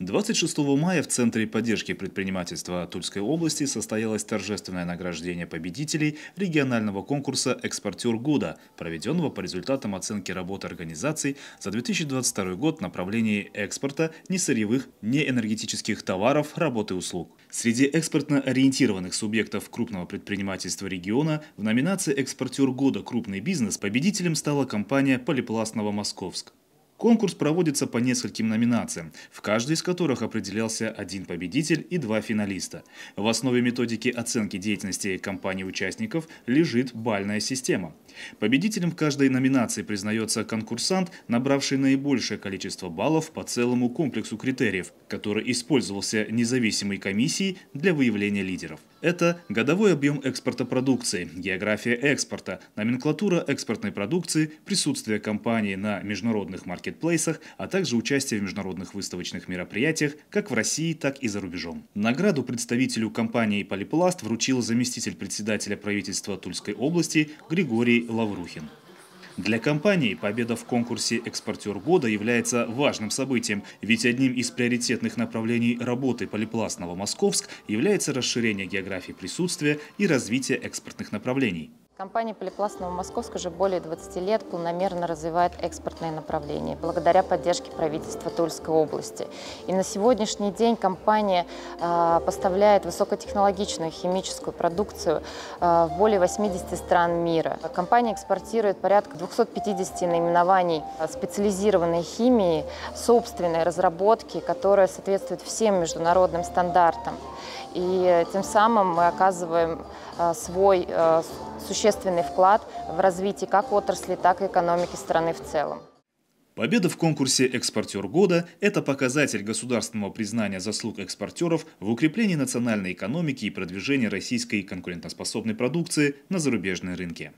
26 мая в Центре поддержки предпринимательства Тульской области состоялось торжественное награждение победителей регионального конкурса «Экспортер года», проведенного по результатам оценки работы организаций за 2022 год в направлении экспорта несырьевых, неэнергетических товаров, работ и услуг. Среди экспортно-ориентированных субъектов крупного предпринимательства региона в номинации «Экспортер года. Крупный бизнес» победителем стала компания «Полипластного Московск». Конкурс проводится по нескольким номинациям, в каждой из которых определялся один победитель и два финалиста. В основе методики оценки деятельности компаний-участников лежит бальная система. Победителем в каждой номинации признается конкурсант, набравший наибольшее количество баллов по целому комплексу критериев, который использовался независимой комиссией для выявления лидеров. Это годовой объем экспорта продукции, география экспорта, номенклатура экспортной продукции, присутствие компании на международных маркетплейсах, а также участие в международных выставочных мероприятиях как в России, так и за рубежом. Награду представителю компании «Полипласт» вручил заместитель председателя правительства Тульской области Григорий Лаврухин. Для компании победа в конкурсе «Экспортер года» является важным событием, ведь одним из приоритетных направлений работы полипластного «Московск» является расширение географии присутствия и развитие экспортных направлений. Компания «Полипластного Московск» уже более 20 лет планомерно развивает экспортные направления благодаря поддержке правительства Тульской области. И на сегодняшний день компания э, поставляет высокотехнологичную химическую продукцию э, в более 80 стран мира. Компания экспортирует порядка 250 наименований специализированной химии, собственной разработки, которая соответствует всем международным стандартам. И э, тем самым мы оказываем а, э, свой существенный существенный вклад в развитие как отрасли, так и экономики страны в целом. Победа в конкурсе «Экспортер года» – это показатель государственного признания заслуг экспортеров в укреплении национальной экономики и продвижении российской конкурентоспособной продукции на зарубежные рынки.